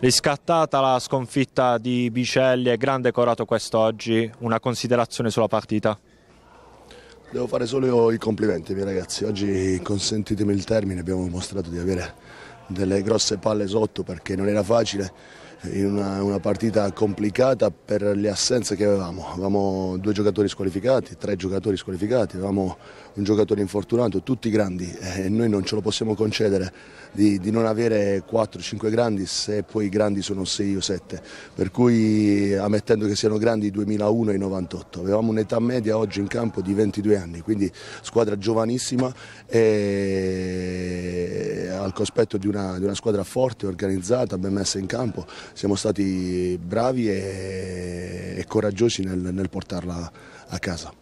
Riscattata la sconfitta di Bicelli, è grande corato quest'oggi, una considerazione sulla partita? Devo fare solo i complimenti ai miei ragazzi, oggi consentitemi il termine, abbiamo mostrato di avere delle grosse palle sotto perché non era facile eh, in una, una, partita complicata per le assenze che avevamo. Avevamo due giocatori squalificati, tre giocatori squalificati, avevamo un giocatore infortunato, tutti grandi eh, e noi non ce lo possiamo concedere di, di non avere 4-5 grandi se poi i grandi sono 6 o 7. Per cui eh, ammettendo che siano grandi 2001 e 98, avevamo un'età media oggi in campo di 22 anni, quindi squadra giovanissima e cospetto di una, di una, squadra forte, organizzata, ben messa in campo, siamo stati bravi e, e coraggiosi nel, nel portarla a casa.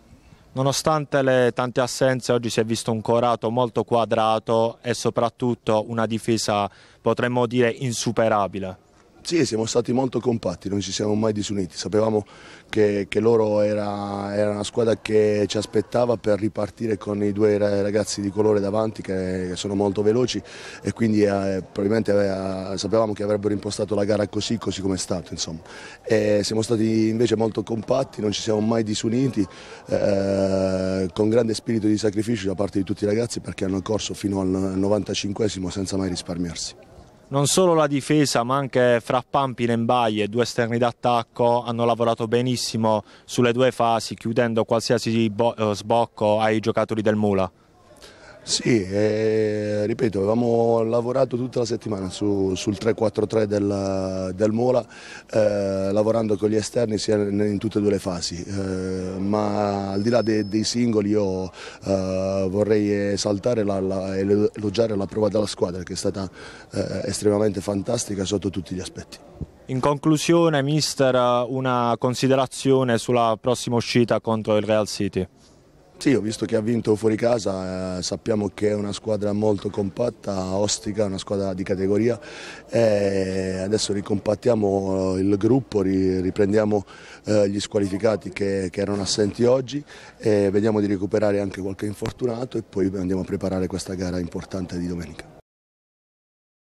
Nonostante le tante assenze oggi si è visto un Corato molto quadrato e soprattutto una difesa potremmo dire insuperabile. Sì, siamo stati molto compatti, non ci siamo mai disuniti, sapevamo che, che loro era, era, una squadra che ci aspettava per ripartire con i due ragazzi di colore davanti che, sono molto veloci e quindi eh, probabilmente aveva, eh, sapevamo che avrebbero impostato la gara così, così come è stato. Insomma. E siamo stati invece molto compatti, non ci siamo mai disuniti, eh, con grande spirito di sacrificio da parte di tutti i ragazzi perché hanno corso fino al 95 senza mai risparmiarsi non solo la difesa ma anche Frappampina e Mbaie, due esterni d'attacco, hanno lavorato benissimo sulle due fasi chiudendo qualsiasi eh, sbocco ai giocatori del Mula. Sì, eh, ripeto, avevamo lavorato tutta la settimana su, sul 3-4-3 del, del, Mola, eh, lavorando con gli esterni sia in, in tutte e due le fasi, eh, ma al di là dei, dei singoli io eh, vorrei esaltare e elogiare la prova della squadra che è stata eh, estremamente fantastica sotto tutti gli aspetti. In conclusione, mister, una considerazione sulla prossima uscita contro il Real City. Sì, ho visto che ha vinto fuori casa, eh, sappiamo che è una squadra molto compatta, ostica, una squadra di categoria. Eh, adesso ricompattiamo il gruppo, riprendiamo eh, gli squalificati che, che, erano assenti oggi e eh, vediamo di recuperare anche qualche infortunato e poi andiamo a preparare questa gara importante di domenica.